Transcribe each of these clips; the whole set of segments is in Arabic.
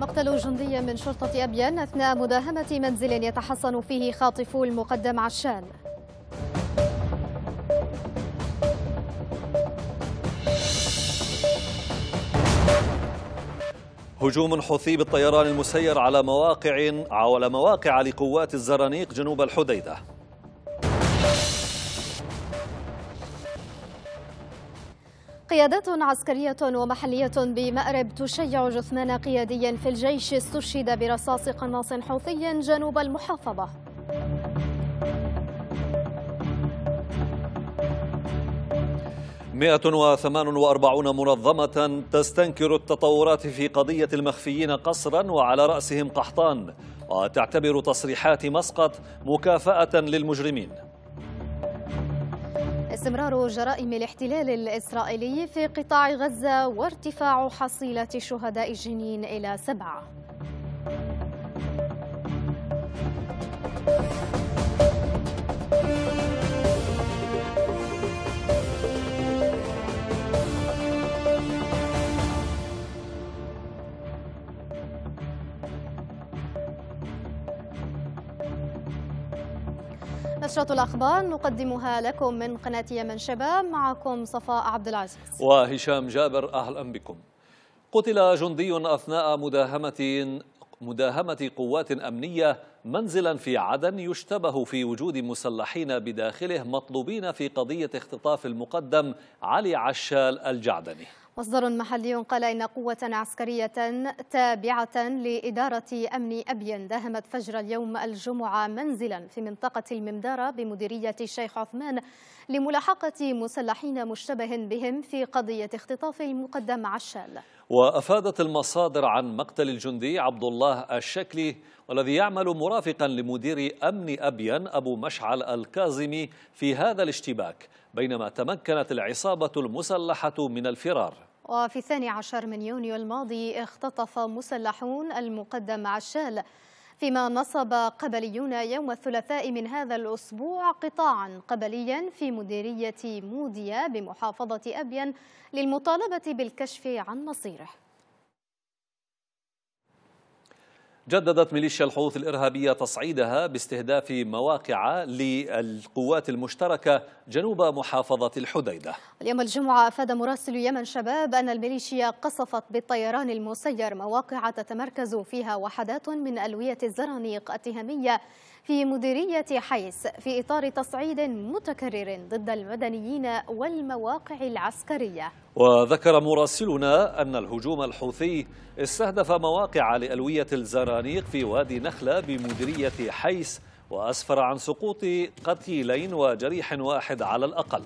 مقتل جندي من شرطة أبيان أثناء مداهمة منزل يتحصن فيه خاطف المقدم عشان هجوم حوثي بالطيران المسير على مواقع على مواقع لقوات الزرانيق جنوب الحديده قيادات عسكرية ومحلية بمأرب تشيع جثمان قيادي في الجيش استشهد برصاص قناص حوثي جنوب المحافظة مئة وثمان وأربعون منظمة تستنكر التطورات في قضية المخفيين قصرا وعلى رأسهم قحطان وتعتبر تصريحات مسقط مكافأة للمجرمين استمرار جرائم الاحتلال الإسرائيلي في قطاع غزة وارتفاع حصيلة شهداء الجنين إلى سبعة نشرة الأخبار نقدمها لكم من قناة يمن شباب معكم صفاء عبد العزيز وهشام جابر أهلا بكم قتل جندي أثناء مداهمة مداهمة قوات أمنية منزلا في عدن يشتبه في وجود مسلحين بداخله مطلوبين في قضية اختطاف المقدم علي عشال الجعدني مصدر محلي قال إن قوة عسكرية تابعة لإدارة أمن أبين داهمت فجر اليوم الجمعة منزلا في منطقة الممدارة بمديرية الشيخ عثمان لملاحقة مسلحين مشتبه بهم في قضية اختطاف المقدم عشال وأفادت المصادر عن مقتل الجندي عبد الله الشكلي والذي يعمل مرافقا لمدير أمن أبين أبو مشعل الكاظمي في هذا الاشتباك بينما تمكنت العصابة المسلحة من الفرار وفي الثاني عشر من يونيو الماضي اختطف مسلحون المقدم عشال فيما نصب قبليون يوم الثلاثاء من هذا الأسبوع قطاعا قبليا في مديرية موديا بمحافظة أبين للمطالبة بالكشف عن مصيره جددت ميليشيا الحوث الإرهابية تصعيدها باستهداف مواقع للقوات المشتركة جنوب محافظة الحديدة اليوم الجمعة أفاد مراسل يمن شباب أن الميليشيا قصفت بالطيران المسير مواقع تتمركز فيها وحدات من ألوية الزرانيق التهامية في مديرية حيس في إطار تصعيد متكرر ضد المدنيين والمواقع العسكرية وذكر مراسلنا أن الهجوم الحوثي استهدف مواقع لألوية الزرانيق في وادي نخلة بمديرية حيس وأسفر عن سقوط قتيلين وجريح واحد على الأقل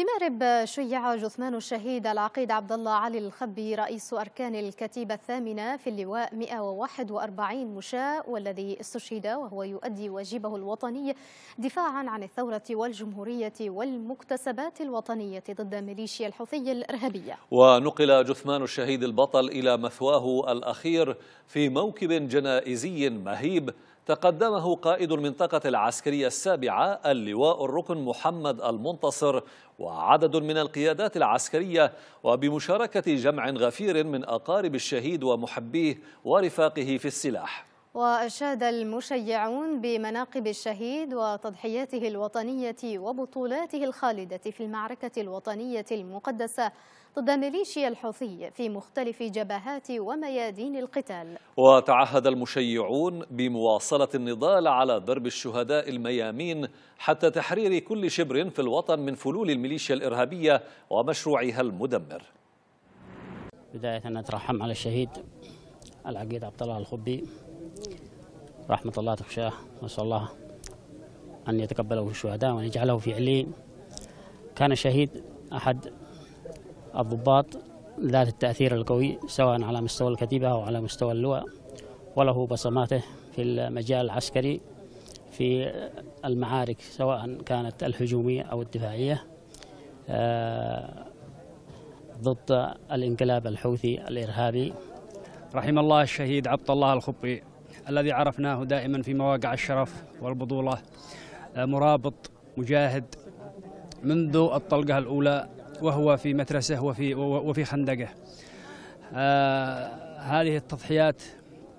في مأرب شيع جثمان الشهيد العقيد عبد الله علي الخبي رئيس أركان الكتيبة الثامنة في اللواء 141 مشاة والذي استشهد وهو يؤدي واجبه الوطني دفاعا عن الثورة والجمهورية والمكتسبات الوطنية ضد ميليشيا الحوثي الإرهابية ونقل جثمان الشهيد البطل إلى مثواه الأخير في موكب جنائزي مهيب تقدمه قائد المنطقة العسكرية السابعة اللواء الركن محمد المنتصر وعدد من القيادات العسكرية وبمشاركة جمع غفير من أقارب الشهيد ومحبيه ورفاقه في السلاح وأشاد المشيعون بمناقب الشهيد وتضحياته الوطنية وبطولاته الخالدة في المعركة الوطنية المقدسة ضد ميليشيا الحوثي في مختلف جبهات وميادين القتال وتعهد المشيعون بمواصلة النضال على درب الشهداء الميامين حتى تحرير كل شبر في الوطن من فلول الميليشيا الإرهابية ومشروعها المدمر بداية نترحم على الشهيد العقيد عبد الله الخبي رحمة الله تخشاه وصلى الله أن يتقبله الشهداء وأن يجعله في علي كان شهيد أحد الضباط ذات التأثير القوي سواء على مستوى الكتيبة أو على مستوى اللواء وله بصماته في المجال العسكري في المعارك سواء كانت الهجومية أو الدفاعية آه، ضد الانقلاب الحوثي الإرهابي رحم الله الشهيد عبد الله الخبي الذي عرفناه دائما في مواقع الشرف والبطولة آه، مرابط مجاهد منذ الطلقة الأولى وهو في مترسه وفي وفي خندقه آه هذه التضحيات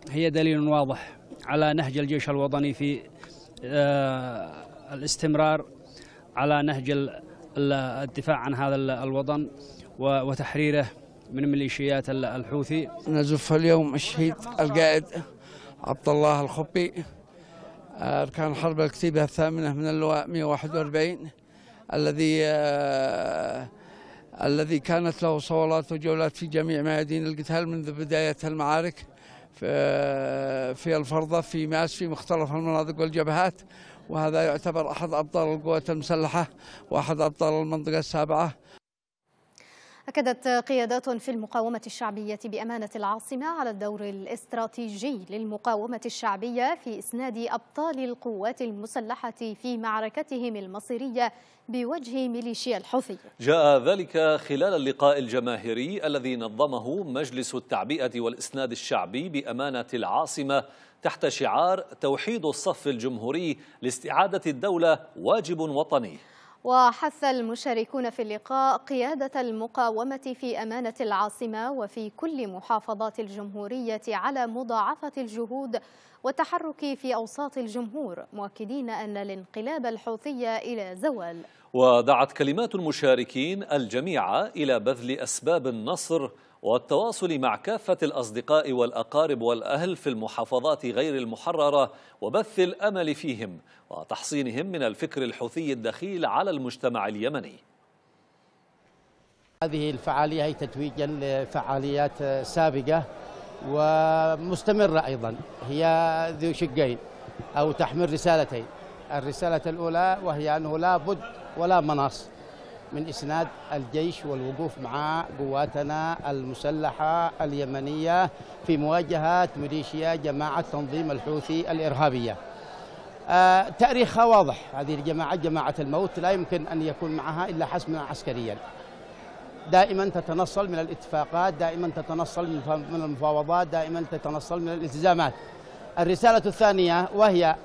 هي دليل واضح على نهج الجيش الوطني في آه الاستمرار على نهج الدفاع عن هذا الوطن وتحريره من ميليشيات الحوثي نزف اليوم الشهيد القائد عبد الله الخبي أركان آه، الحرب الكتيبة الثامنة من اللواء 141 الذي آه، الذي كانت له صولات وجولات في جميع ميادين القتال منذ بداية المعارك في الفرضة في ماس في مختلف المناطق والجبهات وهذا يعتبر أحد أبطال القوات المسلحة وأحد أبطال المنطقة السابعة أكدت قيادات في المقاومة الشعبية بأمانة العاصمة على الدور الاستراتيجي للمقاومة الشعبية في إسناد أبطال القوات المسلحة في معركتهم المصيرية بوجه ميليشيا الحوثي جاء ذلك خلال اللقاء الجماهيري الذي نظمه مجلس التعبئة والإسناد الشعبي بأمانة العاصمة تحت شعار توحيد الصف الجمهوري لاستعادة الدولة واجب وطني وحث المشاركون في اللقاء قيادة المقاومة في أمانة العاصمة وفي كل محافظات الجمهورية على مضاعفة الجهود والتحرك في أوساط الجمهور مؤكدين أن الانقلاب الحوثي إلى زوال ودعت كلمات المشاركين الجميع إلى بذل أسباب النصر والتواصل مع كافة الأصدقاء والأقارب والأهل في المحافظات غير المحررة وبث الأمل فيهم وتحصينهم من الفكر الحوثي الدخيل على المجتمع اليمني هذه الفعالية هي تتويجا لفعاليات سابقة ومستمرة أيضا هي ذو شقين أو تحمل رسالتين الرسالة الأولى وهي أنه لا بد ولا مناص من إسناد الجيش والوقوف مع قواتنا المسلحة اليمنية في مواجهة ميليشيا جماعة تنظيم الحوثي الإرهابية آه تاريخها واضح هذه الجماعة جماعة الموت لا يمكن أن يكون معها إلا حسم عسكريا دائما تتنصل من الاتفاقات دائما تتنصل من المفاوضات دائما تتنصل من الالتزامات الرسالة الثانية وهي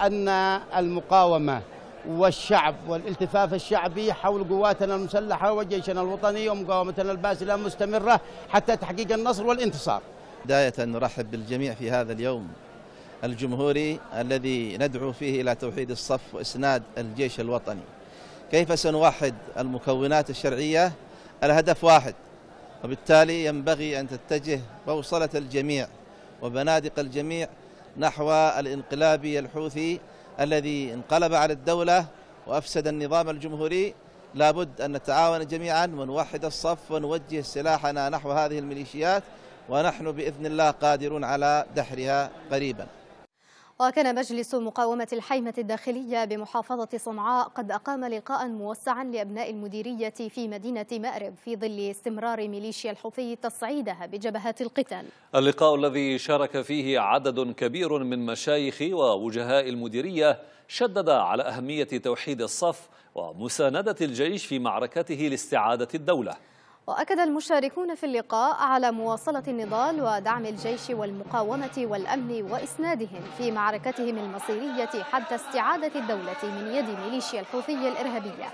أن المقاومة والشعب والالتفاف الشعبي حول قواتنا المسلحة وجيشنا الوطني ومقاومتنا الباسلة مستمرة حتى تحقيق النصر والانتصار بداية نرحب بالجميع في هذا اليوم الجمهوري الذي ندعو فيه إلى توحيد الصف وإسناد الجيش الوطني كيف سنوحد المكونات الشرعية الهدف واحد وبالتالي ينبغي أن تتجه بوصلة الجميع وبنادق الجميع نحو الانقلابي الحوثي الذي انقلب على الدولة وأفسد النظام الجمهوري لابد أن نتعاون جميعا ونوحد الصف ونوجه سلاحنا نحو هذه الميليشيات ونحن بإذن الله قادرون على دحرها قريبا وكان مجلس مقاومة الحيمة الداخلية بمحافظة صنعاء قد أقام لقاء موسعا لأبناء المديرية في مدينة مأرب في ظل استمرار ميليشيا الحوثي تصعيدها بجبهات القتال اللقاء الذي شارك فيه عدد كبير من مشايخ ووجهاء المديرية شدد على أهمية توحيد الصف ومساندة الجيش في معركته لاستعادة الدولة وأكد المشاركون في اللقاء على مواصلة النضال ودعم الجيش والمقاومة والأمن وإسنادهم في معركتهم المصيرية حتى استعادة الدولة من يد ميليشيا الحوثي الإرهابية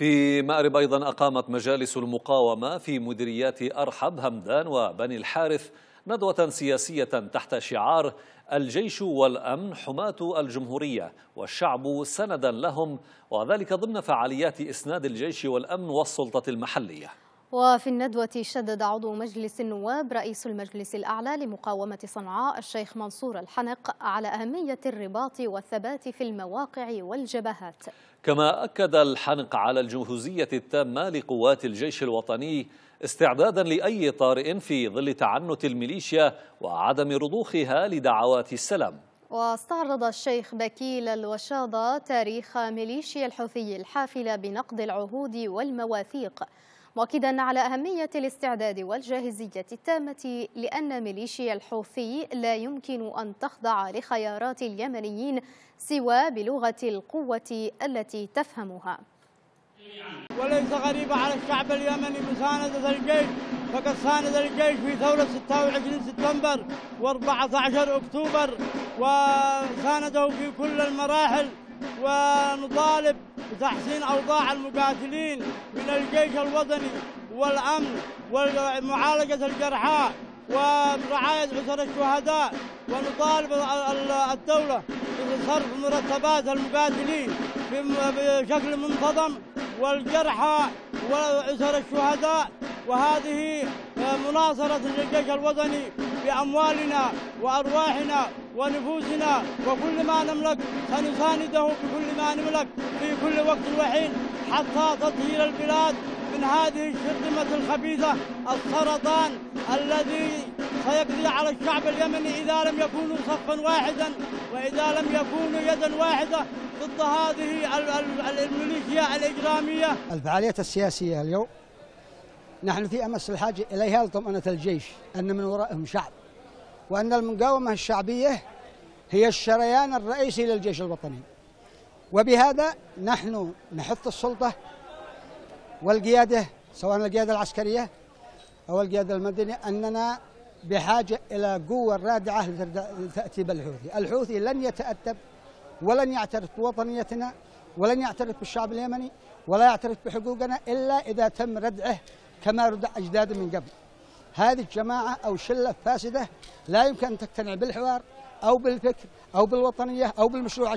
في مأرب أيضا أقامت مجالس المقاومة في مديريات أرحب همدان وبني الحارث ندوة سياسية تحت شعار الجيش والأمن حماة الجمهورية والشعب سندا لهم وذلك ضمن فعاليات إسناد الجيش والأمن والسلطة المحلية وفي الندوة شدد عضو مجلس النواب رئيس المجلس الأعلى لمقاومة صنعاء الشيخ منصور الحنق على أهمية الرباط والثبات في المواقع والجبهات كما أكد الحنق على الجهوزية التامة لقوات الجيش الوطني استعدادا لأي طارئ في ظل تعنت الميليشيا وعدم رضوخها لدعوات السلام واستعرض الشيخ بكيل الوشاضة تاريخ ميليشيا الحوثي الحافلة بنقض العهود والمواثيق مؤكدا على أهمية الاستعداد والجاهزية التامة لأن ميليشيا الحوثي لا يمكن أن تخضع لخيارات اليمنيين سوى بلغة القوة التي تفهمها وليس غريبة على الشعب اليمني مساندة الجيش فقد ساند الجيش في ثورة 26 سبتمبر و14 أكتوبر وسانده في كل المراحل ونطالب تحسين اوضاع المقاتلين من الجيش الوطني والامن ومعالجه الجرحى ورعايه اسر الشهداء ونطالب الدوله بصرف مرتبات المقاتلين بشكل منتظم والجرحى واسر الشهداء وهذه مناصره للجيش الوطني باموالنا وارواحنا ونفوسنا وكل ما نملك سنسانده بكل ما نملك في كل وقت وحين حتى تطهير البلاد من هذه الشرذمة الخبيثة السرطان الذي سيقضي على الشعب اليمني إذا لم يكونوا صفا واحدا وإذا لم يكونوا يدا واحدة ضد هذه الميليشيا الإجرامية الفعاليات السياسية اليوم نحن في أمس الحاجة إليها لطمأنة الجيش أن من ورائهم شعب وأن المقاومة الشعبية هي الشريان الرئيسي للجيش الوطني وبهذا نحن نحث السلطة والقيادة سواء القيادة العسكرية أو القيادة المدنية أننا بحاجة إلى قوة رادعة لتأتيب الحوثي الحوثي لن يتأتب ولن يعترف بوطنيتنا ولن يعترف بالشعب اليمني ولا يعترف بحقوقنا إلا إذا تم ردعه كما ردع أجداده من قبل هذه الجماعة أو شلة فاسدة لا يمكن أن تقتنع بالحوار أو بالفكر أو بالوطنية أو بالمشروع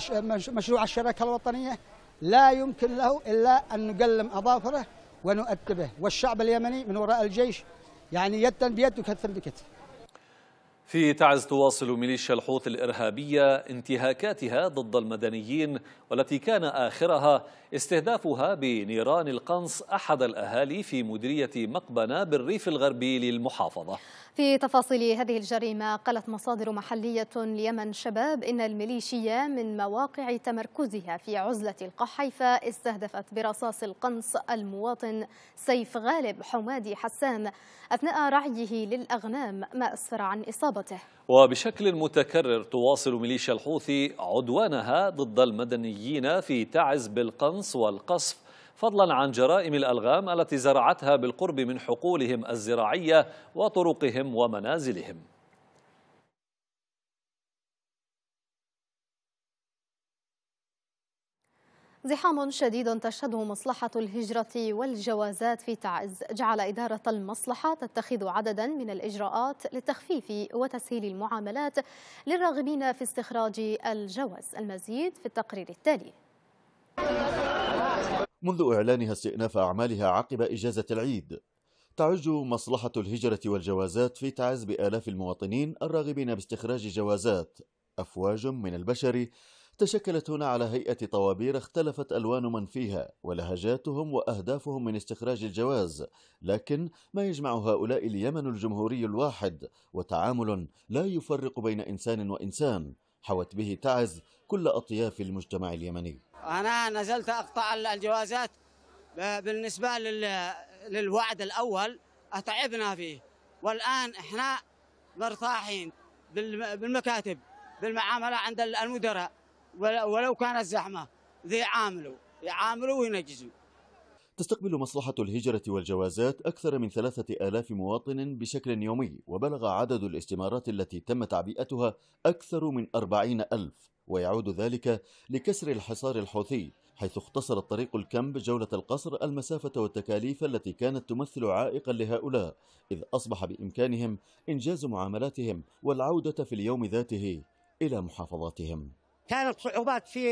مشروع الشراكة الوطنية لا يمكن له إلا أن نقلم أظافره ونؤدبه والشعب اليمني من وراء الجيش يعني يدا بيد وكتفا بكتف في تعز تواصل ميليشيا الحوث الإرهابية انتهاكاتها ضد المدنيين والتي كان آخرها استهدافها بنيران القنص أحد الأهالي في مديرية مقبنة بالريف الغربي للمحافظة في تفاصيل هذه الجريمة قالت مصادر محلية ليمن شباب إن الميليشيا من مواقع تمركزها في عزلة القحيفة استهدفت برصاص القنص المواطن سيف غالب حمادي حسان أثناء رعيه للأغنام ما أسفر عن إصابته وبشكل متكرر تواصل ميليشيا الحوثي عدوانها ضد المدنيين في تعز بالقنص والقصف فضلا عن جرائم الألغام التي زرعتها بالقرب من حقولهم الزراعية وطرقهم ومنازلهم زحام شديد تشهده مصلحة الهجرة والجوازات في تعز جعل إدارة المصلحة تتخذ عددا من الإجراءات للتخفيف وتسهيل المعاملات للراغبين في استخراج الجواز المزيد في التقرير التالي منذ إعلانها استئناف أعمالها عقب إجازة العيد تعج مصلحة الهجرة والجوازات في تعز بآلاف المواطنين الراغبين باستخراج جوازات أفواج من البشر تشكلت هنا على هيئة طوابير اختلفت ألوان من فيها ولهجاتهم وأهدافهم من استخراج الجواز لكن ما يجمع هؤلاء اليمن الجمهوري الواحد وتعامل لا يفرق بين إنسان وإنسان حوت به تعز كل أطياف المجتمع اليمني أنا نزلت أقطع الجوازات بالنسبة للوعد الأول أتعبنا فيه والآن إحنا مرتاحين بالمكاتب بالمعاملة عند المدراء ولو كانت زحمة ذي يعاملوا يعاملوا وينجزوا تستقبل مصلحة الهجرة والجوازات أكثر من ثلاثة آلاف مواطن بشكل يومي وبلغ عدد الاستمارات التي تم تعبئتها أكثر من أربعين ألف ويعود ذلك لكسر الحصار الحوثي حيث اختصر الطريق الكمب جولة القصر المسافة والتكاليف التي كانت تمثل عائقا لهؤلاء إذ أصبح بإمكانهم إنجاز معاملاتهم والعودة في اليوم ذاته إلى محافظاتهم كانت صعوبات في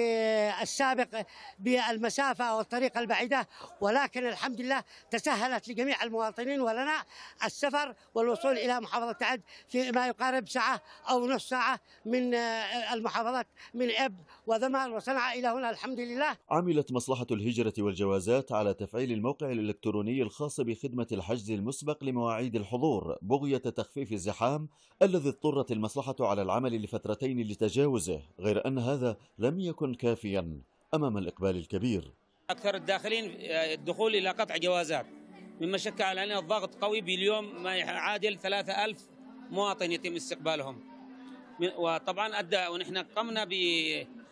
السابق بالمسافة والطريق البعيدة ولكن الحمد لله تسهلت لجميع المواطنين ولنا السفر والوصول إلى محافظة عد في ما يقارب ساعة أو نص ساعة من آه، المحافظات من إب وذمار وصنعاء إلى هنا الحمد لله عملت مصلحة الهجرة والجوازات على تفعيل الموقع الإلكتروني الخاص بخدمة الحجز المسبق لمواعيد الحضور بغية تخفيف الزحام الذي اضطرت المصلحة على العمل لفترتين لتجاوزه غير أن هذا لم يكن كافيا أمام الإقبال الكبير أكثر الداخلين آه، الدخول إلى قطع جوازات مما شك على أن الضغط قوي باليوم ما يعادل 3000 مواطن يتم استقبالهم وطبعا أدى ونحن قمنا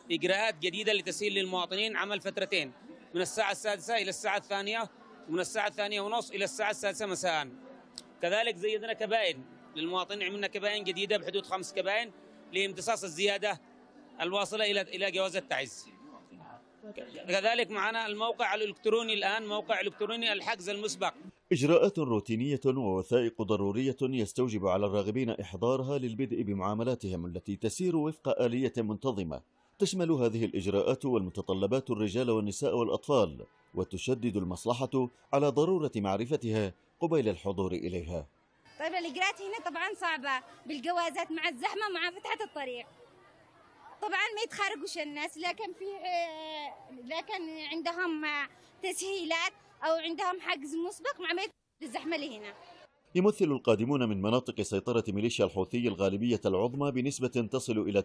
بإجراءات جديدة لتسهيل للمواطنين عمل فترتين من الساعة السادسة إلى الساعة الثانية ومن الساعة الثانية ونصف إلى الساعة السادسة مساء كذلك زيدنا كبائن للمواطنين عملنا كبائن جديدة بحدود خمس كبائن لامتصاص الزيادة الواصلة إلى إلى جواز التعز كذلك معنا الموقع الإلكتروني الآن موقع إلكتروني الحجز المسبق إجراءات روتينية ووثائق ضرورية يستوجب على الراغبين إحضارها للبدء بمعاملاتهم التي تسير وفق آلية منتظمة تشمل هذه الإجراءات والمتطلبات الرجال والنساء والأطفال وتشدد المصلحة على ضرورة معرفتها قبيل الحضور إليها طيب الإجراءات هنا طبعا صعبة بالجوازات مع الزحمة مع فتحة الطريق طبعا ما يتخرجوش الناس لا كان فيه آه، لا كان عندهم تسهيلات او عندهم حجز مسبق مع ما الزحمه اللي هنا يمثل القادمون من مناطق سيطرة ميليشيا الحوثي الغالبية العظمى بنسبة تصل إلى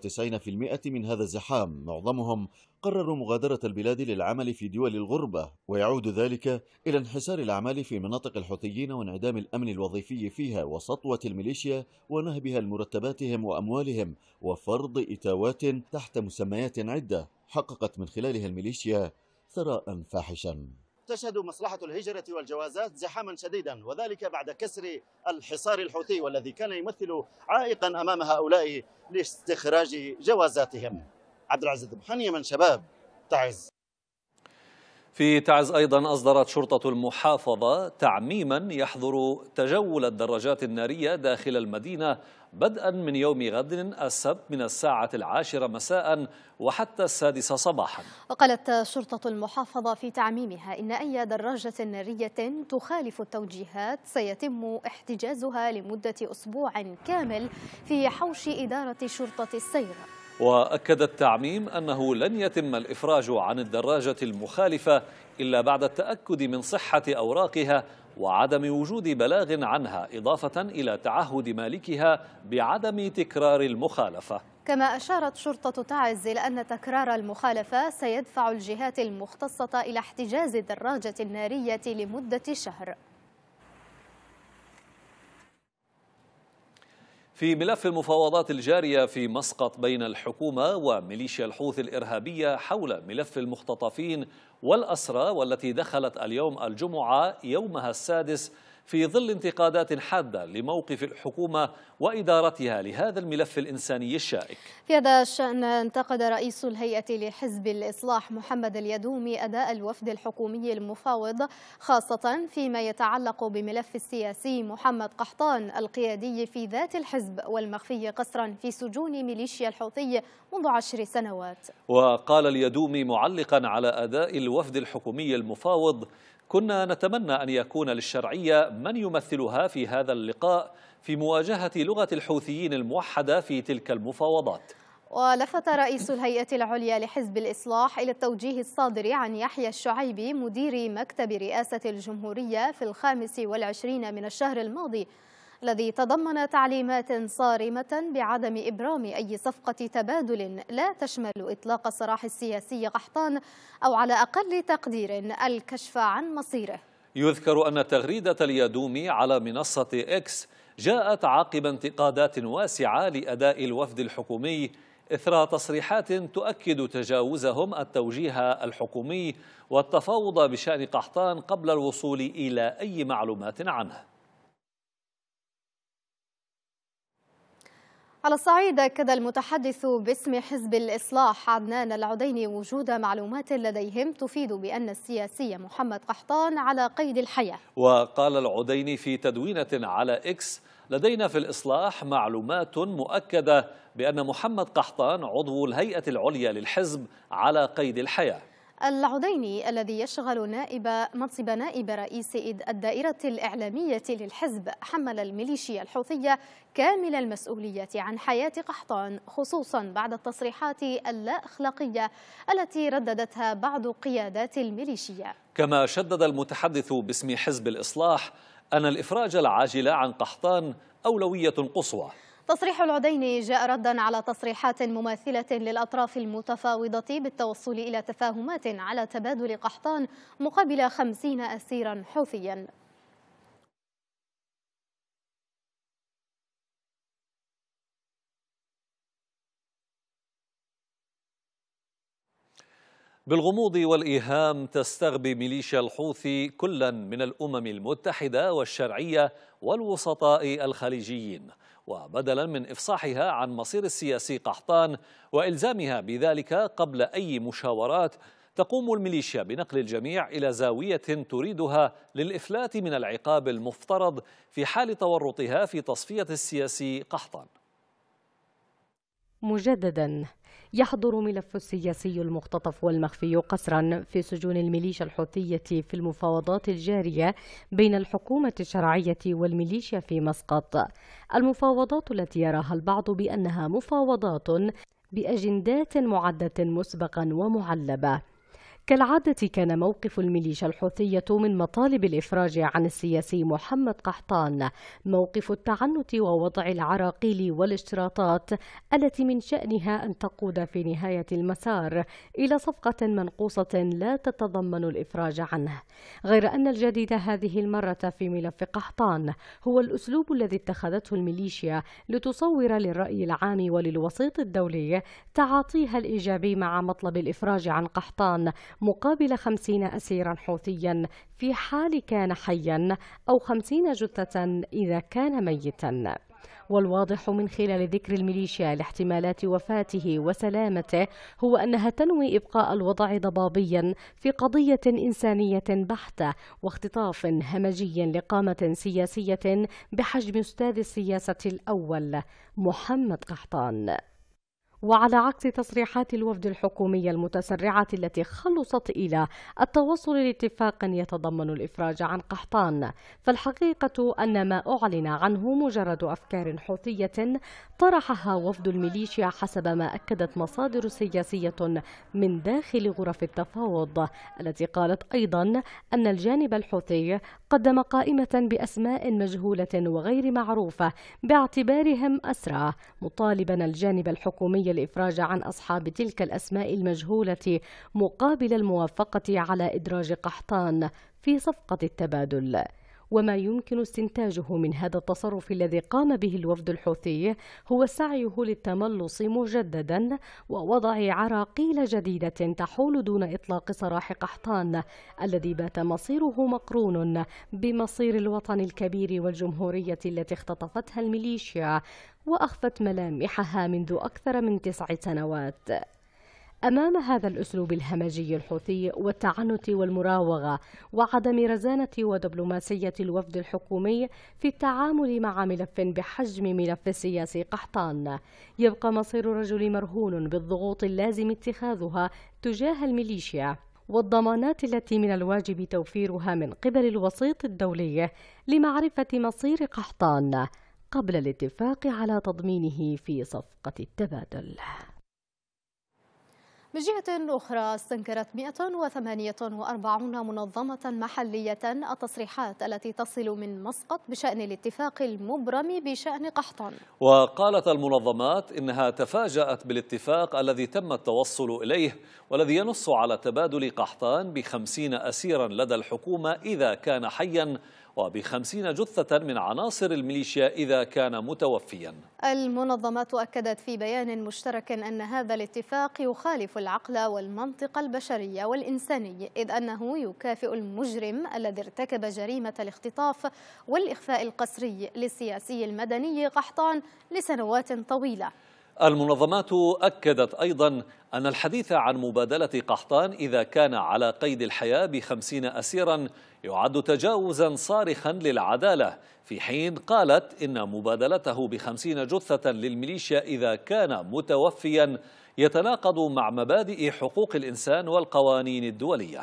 90% من هذا الزحام معظمهم قرروا مغادرة البلاد للعمل في دول الغربة ويعود ذلك إلى انحسار الأعمال في مناطق الحوثيين وانعدام الأمن الوظيفي فيها وسطوة الميليشيا ونهبها لمرتباتهم وأموالهم وفرض إتاوات تحت مسميات عدة حققت من خلالها الميليشيا ثراء فاحشا تشهد مصلحة الهجرة والجوازات زحاما شديدا وذلك بعد كسر الحصار الحوثي والذي كان يمثل عائقا أمام هؤلاء لاستخراج جوازاتهم عبد العزيز بحني من شباب تعز في تعز أيضا أصدرت شرطة المحافظة تعميما يحظر تجول الدراجات النارية داخل المدينة بدءا من يوم غد السبت من الساعة العاشرة مساء وحتى السادسة صباحا وقالت شرطة المحافظة في تعميمها إن أي دراجة نارية تخالف التوجيهات سيتم احتجازها لمدة أسبوع كامل في حوش إدارة شرطة السير وأكد التعميم أنه لن يتم الإفراج عن الدراجة المخالفة إلا بعد التأكد من صحة أوراقها وعدم وجود بلاغ عنها إضافة إلى تعهد مالكها بعدم تكرار المخالفة كما أشارت شرطة تعز إلى أن تكرار المخالفة سيدفع الجهات المختصة إلى احتجاز الدراجة النارية لمدة شهر في ملف المفاوضات الجارية في مسقط بين الحكومة وميليشيا الحوثي الإرهابية حول ملف المختطفين والأسرى والتي دخلت اليوم الجمعة يومها السادس في ظل انتقادات حادة لموقف الحكومة وإدارتها لهذا الملف الإنساني الشائك في هذا الشأن انتقد رئيس الهيئة لحزب الإصلاح محمد اليدومي أداء الوفد الحكومي المفاوض خاصة فيما يتعلق بملف السياسي محمد قحطان القيادي في ذات الحزب والمخفي قسرا في سجون ميليشيا الحوثي منذ عشر سنوات وقال اليدومي معلقا على أداء الوفد الحكومي المفاوض كنا نتمنى أن يكون للشرعية من يمثلها في هذا اللقاء في مواجهة لغة الحوثيين الموحدة في تلك المفاوضات ولفت رئيس الهيئة العليا لحزب الإصلاح إلى التوجيه الصادر عن يحيى الشعيبي مدير مكتب رئاسة الجمهورية في الخامس والعشرين من الشهر الماضي الذي تضمن تعليمات صارمة بعدم إبرام أي صفقة تبادل لا تشمل إطلاق سراح السياسي قحطان أو على أقل تقدير الكشف عن مصيره يذكر أن تغريدة اليادومي على منصة إكس جاءت عقب انتقادات واسعة لأداء الوفد الحكومي إثر تصريحات تؤكد تجاوزهم التوجيه الحكومي والتفاوض بشأن قحطان قبل الوصول إلى أي معلومات عنه على الصعيد أكد المتحدث باسم حزب الإصلاح عدنان العديني وجود معلومات لديهم تفيد بأن السياسي محمد قحطان على قيد الحياة وقال العديني في تدوينة على إكس لدينا في الإصلاح معلومات مؤكدة بأن محمد قحطان عضو الهيئة العليا للحزب على قيد الحياة العضيني الذي يشغل نائب منصب نائب رئيس الدائرة الإعلامية للحزب حمل الميليشيا الحوثية كامل المسؤولية عن حياة قحطان خصوصا بعد التصريحات اللا أخلاقية التي رددتها بعض قيادات الميليشيا كما شدد المتحدث باسم حزب الإصلاح أن الإفراج العاجل عن قحطان أولوية قصوى تصريح العديني جاء ردا على تصريحات مماثلة للأطراف المتفاوضة بالتوصل إلى تفاهمات على تبادل قحطان مقابل خمسين أسيرا حوثيا بالغموض والإيهام تستغبي ميليشيا الحوثي كلا من الأمم المتحدة والشرعية والوسطاء الخليجيين وبدلا من إفصاحها عن مصير السياسي قحطان وإلزامها بذلك قبل أي مشاورات تقوم الميليشيا بنقل الجميع إلى زاوية تريدها للإفلات من العقاب المفترض في حال تورطها في تصفية السياسي قحطان مجددا يحضر ملف السياسي المختطف والمخفي قسرا في سجون الميليشيا الحوثية في المفاوضات الجارية بين الحكومة الشرعية والميليشيا في مسقط المفاوضات التي يراها البعض بأنها مفاوضات بأجندات معدة مسبقا ومعلبة كالعادة كان موقف الميليشيا الحوثية من مطالب الإفراج عن السياسي محمد قحطان موقف التعنت ووضع العراقيل والاشتراطات التي من شأنها أن تقود في نهاية المسار إلى صفقة منقوصة لا تتضمن الإفراج عنه غير أن الجديد هذه المرة في ملف قحطان هو الأسلوب الذي اتخذته الميليشيا لتصور للرأي العام وللوسيط الدولي تعاطيها الإيجابي مع مطلب الإفراج عن قحطان مقابل خمسين أسيرا حوثيا في حال كان حيا أو خمسين جثة إذا كان ميتا والواضح من خلال ذكر الميليشيا لاحتمالات وفاته وسلامته هو أنها تنوي إبقاء الوضع ضبابيا في قضية إنسانية بحتة واختطاف همجي لقامة سياسية بحجم أستاذ السياسة الأول محمد قحطان وعلى عكس تصريحات الوفد الحكومي المتسرعة التي خلصت إلى التوصل لاتفاق يتضمن الإفراج عن قحطان فالحقيقة أن ما أعلن عنه مجرد أفكار حوثية طرحها وفد الميليشيا حسب ما أكدت مصادر سياسية من داخل غرف التفاوض التي قالت أيضا أن الجانب الحوثي قدم قائمة بأسماء مجهولة وغير معروفة باعتبارهم أسرى مطالبا الجانب الحكومي الإفراج عن أصحاب تلك الأسماء المجهولة مقابل الموافقة على إدراج قحطان في صفقة التبادل وما يمكن استنتاجه من هذا التصرف الذي قام به الوفد الحوثي هو سعيه للتملص مجددا ووضع عراقيل جديدة تحول دون إطلاق سراح قحطان الذي بات مصيره مقرون بمصير الوطن الكبير والجمهورية التي اختطفتها الميليشيا وأخفت ملامحها منذ أكثر من تسع سنوات أمام هذا الأسلوب الهمجي الحوثي والتعنت والمراوغة وعدم رزانة ودبلوماسية الوفد الحكومي في التعامل مع ملف بحجم ملف السياسي قحطان يبقى مصير الرجل مرهون بالضغوط اللازم اتخاذها تجاه الميليشيا والضمانات التي من الواجب توفيرها من قبل الوسيط الدولي لمعرفة مصير قحطان قبل الاتفاق على تضمينه في صفقة التبادل من جهة أخرى استنكرت 148 منظمة محلية التصريحات التي تصل من مسقط بشأن الاتفاق المبرم بشأن قحطان وقالت المنظمات إنها تفاجأت بالاتفاق الذي تم التوصل إليه والذي ينص على تبادل قحطان بخمسين أسيرا لدى الحكومة إذا كان حيا وبخمسين جثة من عناصر الميليشيا إذا كان متوفيا المنظمات أكدت في بيان مشترك أن هذا الاتفاق يخالف العقل والمنطق البشري والإنساني إذ أنه يكافئ المجرم الذي ارتكب جريمة الاختطاف والإخفاء القسري للسياسي المدني قحطان لسنوات طويلة المنظمات أكدت أيضا أن الحديث عن مبادلة قحطان إذا كان على قيد الحياة بخمسين أسيرا يعد تجاوزا صارخا للعدالة في حين قالت إن مبادلته بخمسين جثة للميليشيا إذا كان متوفيا يتناقض مع مبادئ حقوق الإنسان والقوانين الدولية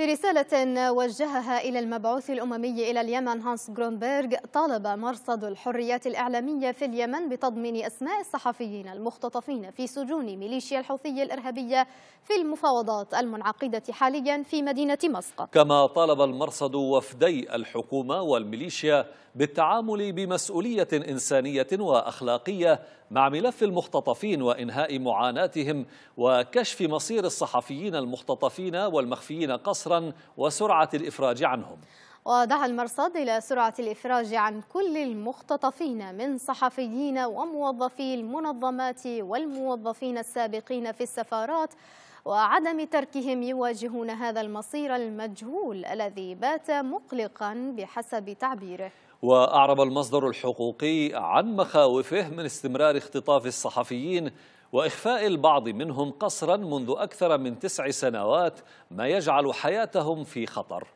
في رسالة وجهها إلى المبعوث الأممي إلى اليمن هانس جرونبرغ طالب مرصد الحريات الإعلامية في اليمن بتضمين أسماء الصحفيين المختطفين في سجون ميليشيا الحوثية الإرهابية في المفاوضات المنعقدة حاليا في مدينة مسقط كما طالب المرصد وفدي الحكومة والميليشيا بالتعامل بمسؤولية إنسانية وأخلاقية مع ملف المختطفين وإنهاء معاناتهم وكشف مصير الصحفيين المختطفين والمخفيين قسرا وسرعة الإفراج عنهم ودعا المرصد إلى سرعة الإفراج عن كل المختطفين من صحفيين وموظفي المنظمات والموظفين السابقين في السفارات وعدم تركهم يواجهون هذا المصير المجهول الذي بات مقلقا بحسب تعبيره وأعرب المصدر الحقوقي عن مخاوفه من استمرار اختطاف الصحفيين وإخفاء البعض منهم قسرا منذ أكثر من تسع سنوات ما يجعل حياتهم في خطر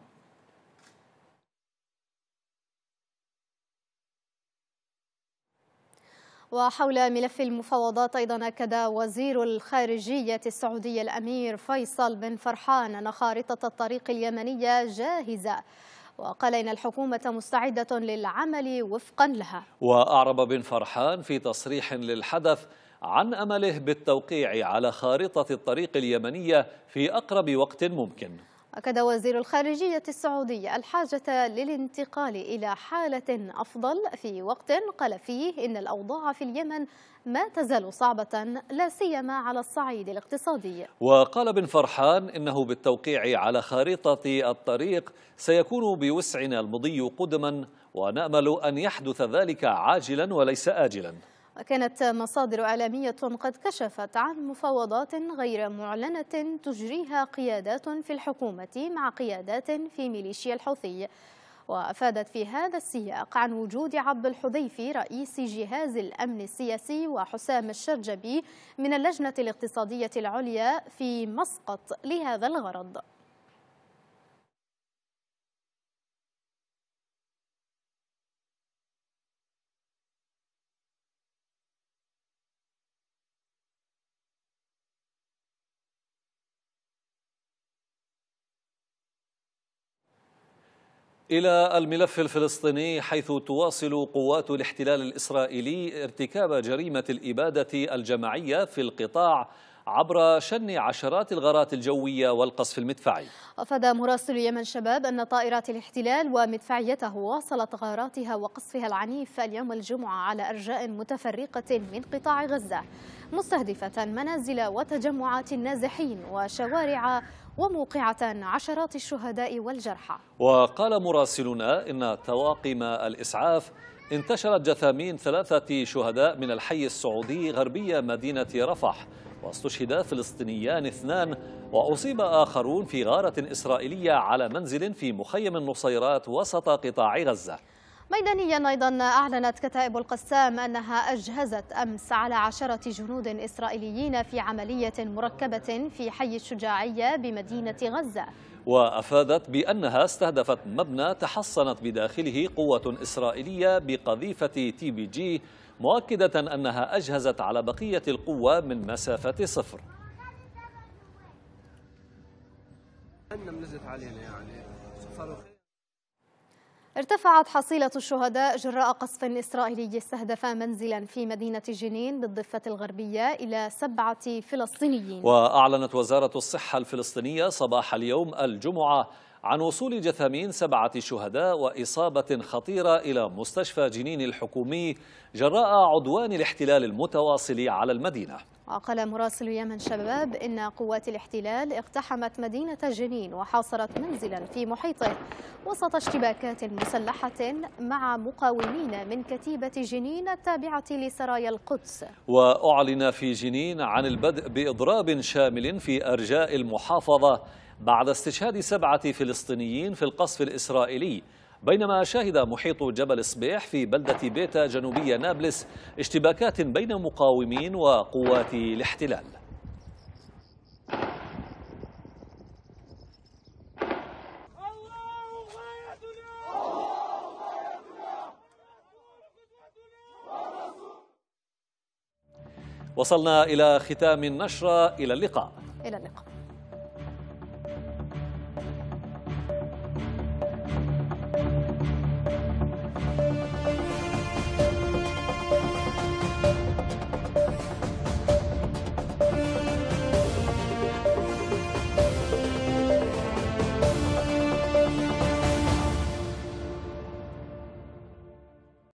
وحول ملف المفاوضات أيضا أكد وزير الخارجية السعودية الأمير فيصل بن فرحان أن خارطة الطريق اليمنية جاهزة وقال إن الحكومة مستعدة للعمل وفقا لها وأعرب بن فرحان في تصريح للحدث عن أمله بالتوقيع على خارطة الطريق اليمنية في أقرب وقت ممكن أكد وزير الخارجية السعودي الحاجة للانتقال إلى حالة أفضل في وقت قال فيه إن الأوضاع في اليمن ما تزال صعبة لا سيما على الصعيد الاقتصادي وقال بن فرحان إنه بالتوقيع على خريطة الطريق سيكون بوسعنا المضي قدما ونأمل أن يحدث ذلك عاجلا وليس آجلا وكانت مصادر إعلامية قد كشفت عن مفاوضات غير معلنة تجريها قيادات في الحكومة مع قيادات في ميليشيا الحوثي وأفادت في هذا السياق عن وجود عبد الحذيفي رئيس جهاز الأمن السياسي وحسام الشرجبي من اللجنة الاقتصادية العليا في مسقط لهذا الغرض إلى الملف الفلسطيني حيث تواصل قوات الاحتلال الإسرائيلي ارتكاب جريمة الإبادة الجماعية في القطاع عبر شن عشرات الغارات الجوية والقصف المدفعي أفاد مراسل يمن شباب أن طائرات الاحتلال ومدفعيته واصلت غاراتها وقصفها العنيف اليوم الجمعة على أرجاء متفرقة من قطاع غزة مستهدفة منازل وتجمعات النازحين وشوارع وموقعة عشرات الشهداء والجرحى وقال مراسلنا إن طواقم الإسعاف انتشرت جثامين ثلاثة شهداء من الحي السعودي غربي مدينة رفح واستشهد فلسطينيان اثنان وأصيب آخرون في غارة إسرائيلية على منزل في مخيم النصيرات وسط قطاع غزة ميدانيا أيضا أعلنت كتائب القسام أنها أجهزت أمس على عشرة جنود إسرائيليين في عملية مركبة في حي الشجاعية بمدينة غزة وأفادت بأنها استهدفت مبنى تحصنت بداخله قوة إسرائيلية بقذيفة تي بي جي مؤكدة أنها أجهزت على بقية القوة من مسافة صفر علينا يعني ارتفعت حصيلة الشهداء جراء قصف إسرائيلي استهدف منزلا في مدينة جنين بالضفة الغربية إلى سبعة فلسطينيين وأعلنت وزارة الصحة الفلسطينية صباح اليوم الجمعة عن وصول جثامين سبعة شهداء وإصابة خطيرة إلى مستشفى جنين الحكومي جراء عدوان الاحتلال المتواصل على المدينة وقال مراسل يمن شباب إن قوات الاحتلال اقتحمت مدينة جنين وحاصرت منزلا في محيطه وسط اشتباكات مسلحة مع مقاومين من كتيبة جنين التابعة لسرايا القدس وأعلن في جنين عن البدء بإضراب شامل في أرجاء المحافظة بعد استشهاد سبعة فلسطينيين في القصف الإسرائيلي بينما شهد محيط جبل صبيح في بلدة بيتا جنوبية نابلس اشتباكات بين مقاومين وقوات الاحتلال وصلنا إلى ختام النشرة إلى اللقاء إلى اللقاء